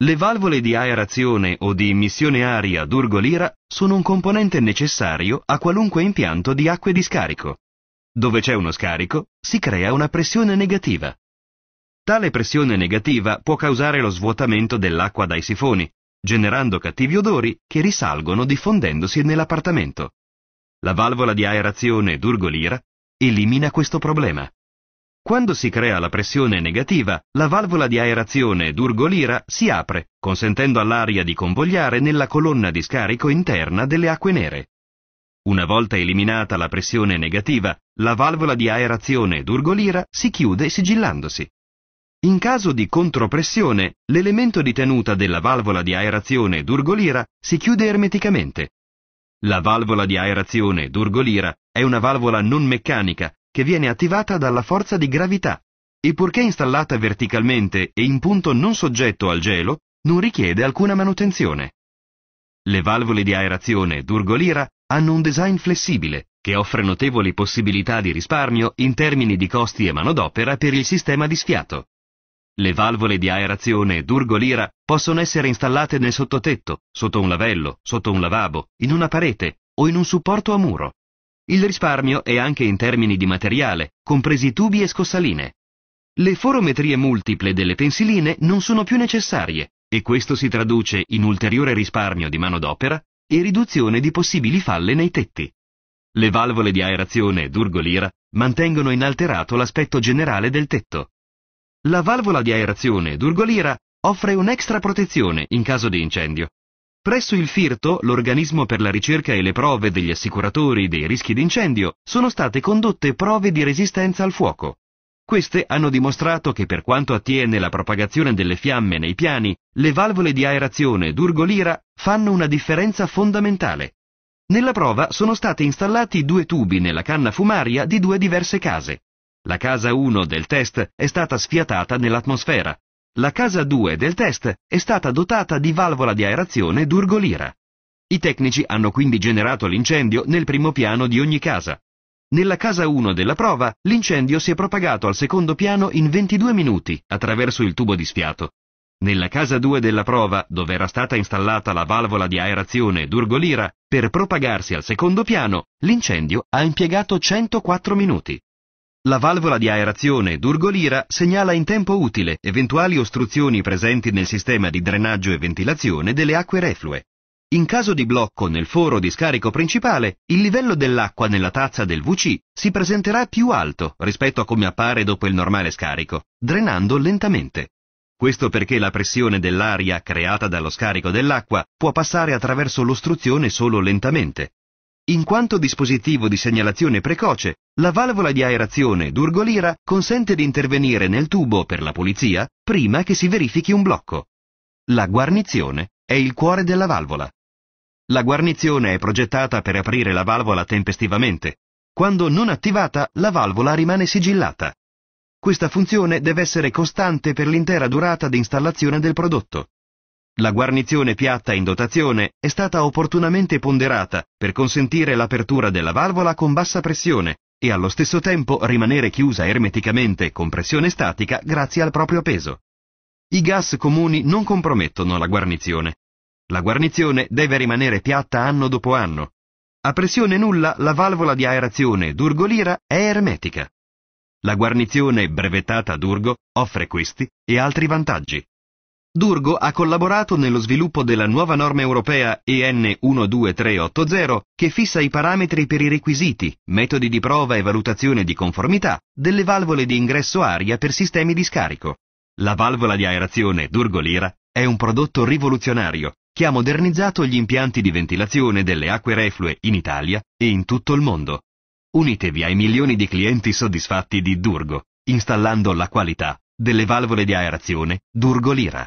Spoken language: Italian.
Le valvole di aerazione o di immissione aria d'Urgolira sono un componente necessario a qualunque impianto di acque di scarico. Dove c'è uno scarico, si crea una pressione negativa. Tale pressione negativa può causare lo svuotamento dell'acqua dai sifoni, generando cattivi odori che risalgono diffondendosi nell'appartamento. La valvola di aerazione d'Urgolira elimina questo problema. Quando si crea la pressione negativa, la valvola di aerazione d'Urgolira si apre, consentendo all'aria di convogliare nella colonna di scarico interna delle acque nere. Una volta eliminata la pressione negativa, la valvola di aerazione d'Urgolira si chiude sigillandosi. In caso di contropressione, l'elemento di tenuta della valvola di aerazione d'Urgolira si chiude ermeticamente. La valvola di aerazione d'Urgolira è una valvola non meccanica che viene attivata dalla forza di gravità e purché installata verticalmente e in punto non soggetto al gelo, non richiede alcuna manutenzione. Le valvole di aerazione Durgolira hanno un design flessibile che offre notevoli possibilità di risparmio in termini di costi e manodopera per il sistema di sfiato. Le valvole di aerazione Durgolira possono essere installate nel sottotetto, sotto un lavello, sotto un lavabo, in una parete o in un supporto a muro. Il risparmio è anche in termini di materiale, compresi tubi e scossaline. Le forometrie multiple delle pensiline non sono più necessarie e questo si traduce in ulteriore risparmio di manodopera e riduzione di possibili falle nei tetti. Le valvole di aerazione Durgolira mantengono inalterato l'aspetto generale del tetto. La valvola di aerazione Durgolira offre un'extra protezione in caso di incendio Presso il FIRTO, l'organismo per la ricerca e le prove degli assicuratori dei rischi d'incendio, sono state condotte prove di resistenza al fuoco. Queste hanno dimostrato che per quanto attiene la propagazione delle fiamme nei piani, le valvole di aerazione d'Urgolira fanno una differenza fondamentale. Nella prova sono stati installati due tubi nella canna fumaria di due diverse case. La casa 1 del test è stata sfiatata nell'atmosfera, la casa 2 del test è stata dotata di valvola di aerazione d'Urgolira. I tecnici hanno quindi generato l'incendio nel primo piano di ogni casa. Nella casa 1 della prova l'incendio si è propagato al secondo piano in 22 minuti attraverso il tubo di sfiato. Nella casa 2 della prova, dove era stata installata la valvola di aerazione d'Urgolira, per propagarsi al secondo piano, l'incendio ha impiegato 104 minuti la valvola di aerazione d'Urgolira segnala in tempo utile eventuali ostruzioni presenti nel sistema di drenaggio e ventilazione delle acque reflue. In caso di blocco nel foro di scarico principale, il livello dell'acqua nella tazza del VC si presenterà più alto rispetto a come appare dopo il normale scarico, drenando lentamente. Questo perché la pressione dell'aria creata dallo scarico dell'acqua può passare attraverso l'ostruzione solo lentamente. In quanto dispositivo di segnalazione precoce, la valvola di aerazione d'Urgolira consente di intervenire nel tubo per la pulizia prima che si verifichi un blocco. La guarnizione è il cuore della valvola. La guarnizione è progettata per aprire la valvola tempestivamente. Quando non attivata, la valvola rimane sigillata. Questa funzione deve essere costante per l'intera durata di installazione del prodotto. La guarnizione piatta in dotazione è stata opportunamente ponderata per consentire l'apertura della valvola con bassa pressione, e allo stesso tempo rimanere chiusa ermeticamente con pressione statica grazie al proprio peso. I gas comuni non compromettono la guarnizione. La guarnizione deve rimanere piatta anno dopo anno. A pressione nulla la valvola di aerazione d'urgolira è ermetica. La guarnizione brevettata ad urgo offre questi e altri vantaggi. Durgo ha collaborato nello sviluppo della nuova norma europea EN 12380 che fissa i parametri per i requisiti, metodi di prova e valutazione di conformità delle valvole di ingresso aria per sistemi di scarico. La valvola di aerazione Durgo Lira è un prodotto rivoluzionario che ha modernizzato gli impianti di ventilazione delle acque reflue in Italia e in tutto il mondo. Unitevi ai milioni di clienti soddisfatti di Durgo, installando la qualità delle valvole di aerazione Durgo Lira.